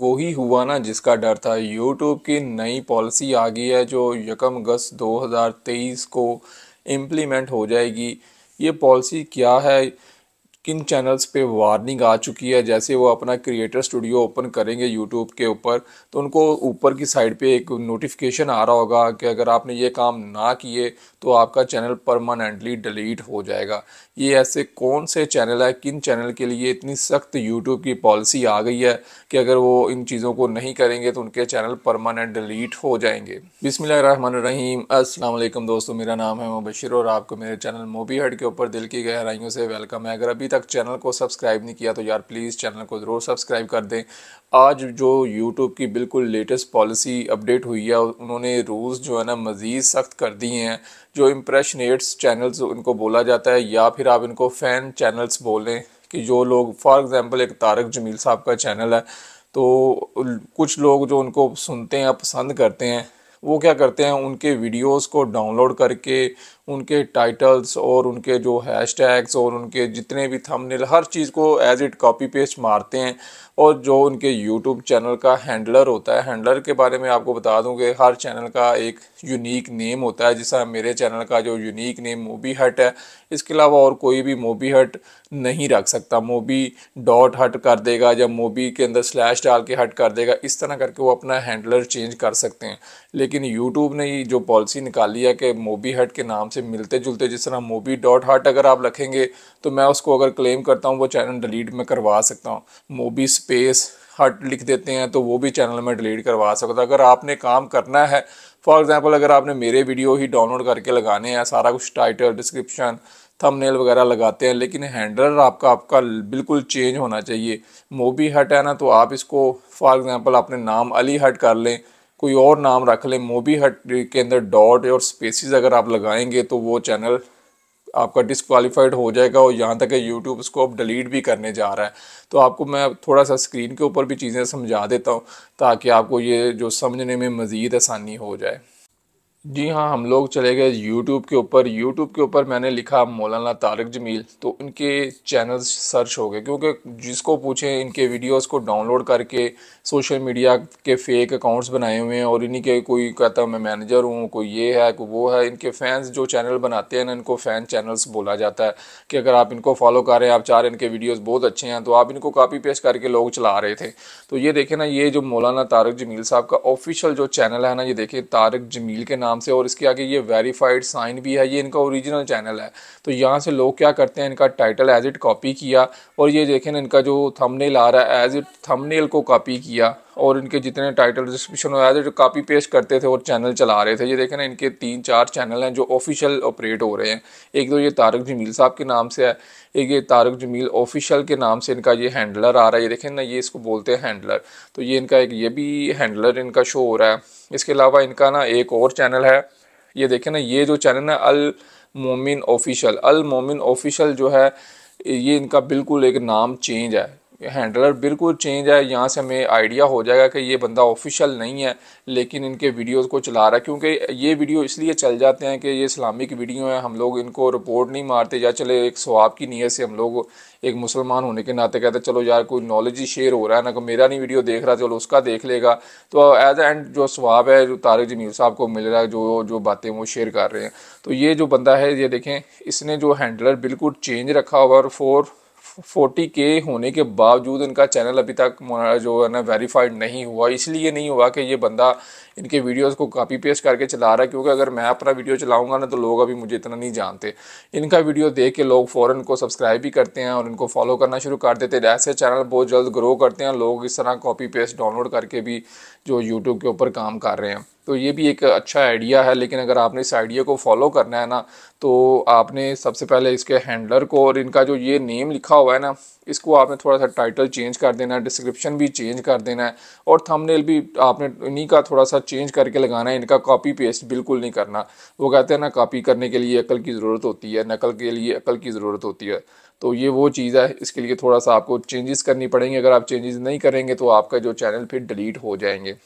वो ही हुआ ना जिसका डर था यूट्यूब की नई पॉलिसी आ गई है जो यकम अगस्त 2023 को इम्प्लीमेंट हो जाएगी ये पॉलिसी क्या है किन चैनल्स पे वार्निंग आ चुकी है जैसे वो अपना क्रिएटर स्टूडियो ओपन करेंगे यूट्यूब के ऊपर तो उनको ऊपर की साइड पे एक नोटिफिकेशन आ रहा होगा कि अगर आपने ये काम ना किए तो आपका चैनल परमानेंटली डिलीट हो जाएगा ये ऐसे कौन से चैनल है किन चैनल के लिए इतनी सख्त यूट्यूब की पॉलिसी आ गई है कि अगर वो इन चीज़ों को नहीं करेंगे तो उनके चैनल परमानेंट डिलीट हो जाएंगे बिसमीम असलम दोस्तों मेरा नाम है मुबशर और आपको मेरे चैनल मोबी हट के ऊपर दिल की गहराइयों से वेलकम है अगर अभी अभी तक चैनल को सब्सक्राइब नहीं किया तो यार प्लीज़ चैनल को ज़रूर सब्सक्राइब कर दें आज जो यूट्यूब की बिल्कुल लेटेस्ट पॉलिसी अपडेट हुई है उन्होंने रूल्स जो है ना मज़ीद सख्त कर दिए हैं जो इम्प्रेशनेट्स चैनल्स उनको बोला जाता है या फिर आप इनको फ़ैन चैनल्स बोलें कि जो लोग फॉर एग्ज़ाम्पल एक तारक जमील साहब का चैनल है तो कुछ लोग जो उनको सुनते हैं पसंद करते हैं वो क्या करते हैं उनके वीडियोस को डाउनलोड करके उनके टाइटल्स और उनके जो हैशटैग्स और उनके जितने भी थंबनेल हर चीज़ को एज इट कॉपी पेस्ट मारते हैं और जो उनके यूट्यूब चैनल का हैंडलर होता है हैंडलर के बारे में आपको बता दूं कि हर चैनल का एक यूनिक नेम होता है जैसा मेरे चैनल का जो यूनिक नेम मोबी हट है इसके अलावा और कोई भी मोबी हट नहीं रख सकता मोबी डॉट हट कर देगा या मोबी के अंदर स्लैश डाल के हट कर देगा इस तरह करके वो अपना हैंडलर चेंज कर सकते हैं लेकिन यूट्यूब ने जो पॉलिसी निकाली है कि मोबी हट के नाम से से मिलते जुलते जिस तरह मोबी डॉट हार्ट अगर आप रखेंगे तो मैं उसको अगर क्लेम करता हूँ वो चैनल डिलीट में करवा सकता हूँ मोबी स्पेस हट लिख देते हैं तो वो भी चैनल में डिलीट करवा सकता अगर आपने काम करना है फॉर एग्ज़ाम्पल अगर आपने मेरे वीडियो ही डाउनलोड करके लगाने हैं सारा कुछ टाइटल डिस्क्रिप्शन थंबनेल वगैरह लगाते हैं लेकिन हैंडलर आपका आपका बिल्कुल चेंज होना चाहिए मोबी हट है ना तो आप इसको फॉर एग्ज़ाम्पल अपने नाम अली हट कर लें कोई और नाम रख लें मोबी हट के अंदर डॉट और स्पेसिस अगर आप लगाएंगे तो वो चैनल आपका डिसक्वालीफाइड हो जाएगा और यहाँ तक कि यूट्यूब उसको अब डिलीट भी करने जा रहा है तो आपको मैं थोड़ा सा स्क्रीन के ऊपर भी चीज़ें समझा देता हूँ ताकि आपको ये जो समझने में मज़ीद आसानी हो जाए जी हाँ हम लोग चले गए यूट्यूब के ऊपर यूट्यूब के ऊपर मैंने लिखा मौलाना तारक जमील तो उनके चैनल सर्च हो गए क्योंकि जिसको पूछें इनके वीडियोस को डाउनलोड करके सोशल मीडिया के फेक अकाउंट्स बनाए हुए हैं और इन्हीं के कोई कहता मैं मैनेजर हूँ कोई ये है कोई वो है इनके फैंस जो चैनल बनाते हैं ना इनको फ़ैन चैनल्स बोला जाता है कि अगर आप इनको फॉलो कर रहे हैं आप चाह रहे इनके वीडियोज़ बहुत अच्छे हैं तो आप इनको कापी पेश करके लोग चला रहे थे तो ये देखें ना ये जो मौलाना तारक जमील साहब का ऑफिशियल जो चैनल है ना ये देखें तारक जमील के नाम नाम से और इसके आगे ये वेरीफाइड साइन भी है ये इनका ओरिजिनल चैनल है तो यहाँ से लोग क्या करते हैं इनका टाइटल एज इट कॉपी किया और ये देखें इनका जो थंबनेल आ रहा है एज इट थंबनेल को कॉपी किया और इनके जितने टाइटल डिस्क्रिप्शन वगैरह थे जो कापी पेस्ट करते थे और चैनल चला रहे थे ये देखें ना इनके तीन चार चैनल हैं जो ऑफिशियल ऑपरेट हो रहे हैं एक तो ये तारक जमील साहब के नाम से है एक ये तारक जमील ऑफिशियल के नाम से इनका ये हैंडलर आ रहा है ये देखें ना ये इसको बोलते हैं हैंडलर तो ये इनका एक ये भी हैंडलर इनका शो हो रहा है इसके अलावा इनका ना एक और चैनल है ये देखें ना ये जो चैनल है अल मोमिन ऑफिशियल अल मोमिन ऑफिशियल जो है ये इनका बिल्कुल एक नाम चेंज है हैंडलर बिल्कुल चेंज है यहाँ से हमें आइडिया हो जाएगा कि ये बंदा ऑफिशियल नहीं है लेकिन इनके वीडियोस को चला रहा है क्योंकि ये वीडियो इसलिए चल जाते हैं कि ये इस्लामिक वीडियो है हम लोग इनको रिपोर्ट नहीं मारते या चले एक स्वाब की नीयत से हम लोग एक मुसलमान होने के नाते कहते चलो यार कोई नॉलेज ही शेयर हो रहा है ना कोई मेरा नहीं वीडियो देख रहा चलो उसका देख लेगा तो एज एंड जो स्वाब है जो तारक जमील साहब को मिल रहा है जो जो बातें वो शेयर कर रहे हैं तो ये जो बंदा है ये देखें इसने जो हैंडलर बिल्कुल चेंज रखा हुआ और फोर फोर्टी के होने के बावजूद इनका चैनल अभी तक जो है ना वेरीफाइड नहीं हुआ इसलिए नहीं हुआ कि ये बंदा इनके वीडियोस को कॉपी पेस्ट करके चला रहा है क्योंकि अगर मैं अपना वीडियो चलाऊंगा ना तो लोग अभी मुझे इतना नहीं जानते इनका वीडियो देख के लोग फ़ौरन को सब्सक्राइब भी करते हैं और इनको फॉलो करना शुरू कर देते हैं ऐसे चैनल बहुत जल्द ग्रो करते हैं लोग इस तरह कॉपी पेस्ट डाउनलोड करके भी जो यूट्यूब के ऊपर काम कर रहे हैं तो ये भी एक अच्छा आइडिया है लेकिन अगर आपने इस आइडिया को फॉलो करना है ना तो आपने सबसे पहले इसके हैंडलर को और इनका जो ये नेम लिखा हुआ है ना इसको आपने थोड़ा सा टाइटल चेंज कर देना है डिस्क्रिप्शन भी चेंज कर देना है और थंबनेल भी आपने इन्हीं का थोड़ा सा चेंज करके लगाना है इनका कॉपी पेस्ट बिल्कुल नहीं करना वो कहते हैं ना कॉपी करने के लिए अकल की ज़रूरत होती है नकल के लिए अकल की ज़रूरत होती है तो ये वो चीज़ है इसके लिए थोड़ा सा आपको चेंजेस करनी पड़ेंगे अगर आप चेंजेस नहीं करेंगे तो आपका जो चैनल फिर डिलीट हो जाएंगे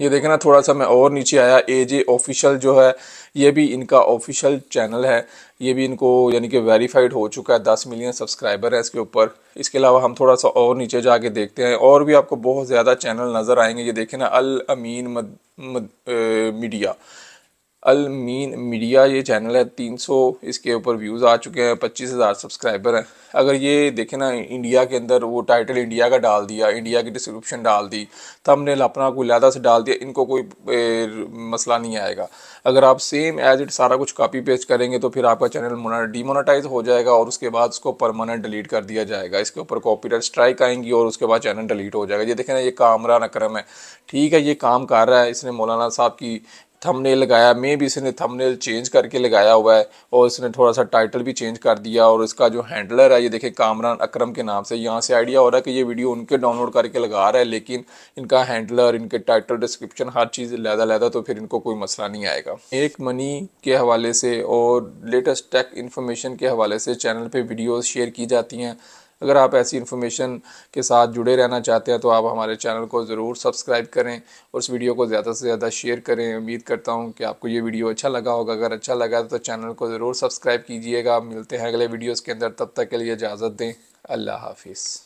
ये देखना थोड़ा सा मैं और नीचे आया ए जे ऑफिशियल जो है ये भी इनका ऑफिशियल चैनल है ये भी इनको यानी कि वेरीफाइड हो चुका है दस मिलियन सब्सक्राइबर है इसके ऊपर इसके अलावा हम थोड़ा सा और नीचे जाके देखते हैं और भी आपको बहुत ज़्यादा चैनल नज़र आएंगे ये देखें ना अल अमीन मद, मद, ए, मीडिया अल मीन मीडिया ये चैनल है 300 इसके ऊपर व्यूज़ आ चुके हैं पच्चीस हज़ार सब्सक्राइबर हैं अगर ये देखें ना इंडिया के अंदर वो टाइटल इंडिया का डाल दिया इंडिया की डिस्क्रिप्शन डाल दी थंबनेल अपना कोई लादा से डाल दिया इनको कोई ए, मसला नहीं आएगा अगर आप सेम एज इट सारा कुछ कॉपी पेस्ट करेंगे तो फिर आपका चैनल डीमोनाटाइज हो जाएगा और उसके बाद उसको परमानेंट डिलीट कर दिया जाएगा इसके ऊपर कॉपी स्ट्राइक आएंगी और उसके बाद चैनल डिलीट हो जाएगा ये देखें ना ये कामरान अक्रम है ठीक है ये काम कर रहा है इसने मौलाना साहब की थंबनेल लगाया मे भी इसने थंबनेल चेंज करके लगाया हुआ है और इसने थोड़ा सा टाइटल भी चेंज कर दिया और इसका जो हैंडलर है ये देखे कामरान अक्रम के नाम से यहाँ से आइडिया हो रहा है कि ये वीडियो उनके डाउनलोड करके लगा रहा है लेकिन इनका हैंडलर इनके टाइटल डिस्क्रिप्शन हर चीज़ लहदा लहदा तो फिर इनको कोई मसला नहीं आएगा एक मनी के हवाले से और लेटेस्ट टेक इन्फॉर्मेशन के हवाले से चैनल पर वीडियोज़ शेयर की जाती हैं अगर आप ऐसी इन्फॉर्मेशन के साथ जुड़े रहना चाहते हैं तो आप हमारे चैनल को ज़रूर सब्सक्राइब करें और उस वीडियो को ज़्यादा से ज़्यादा शेयर करें उम्मीद करता हूँ कि आपको ये वीडियो अच्छा लगा होगा अगर अच्छा लगा तो चैनल को ज़रूर सब्सक्राइब कीजिएगा मिलते हैं अगले वीडियोज़ के अंदर तब तक के लिए इजाज़त दें अल्लाह हाफिज़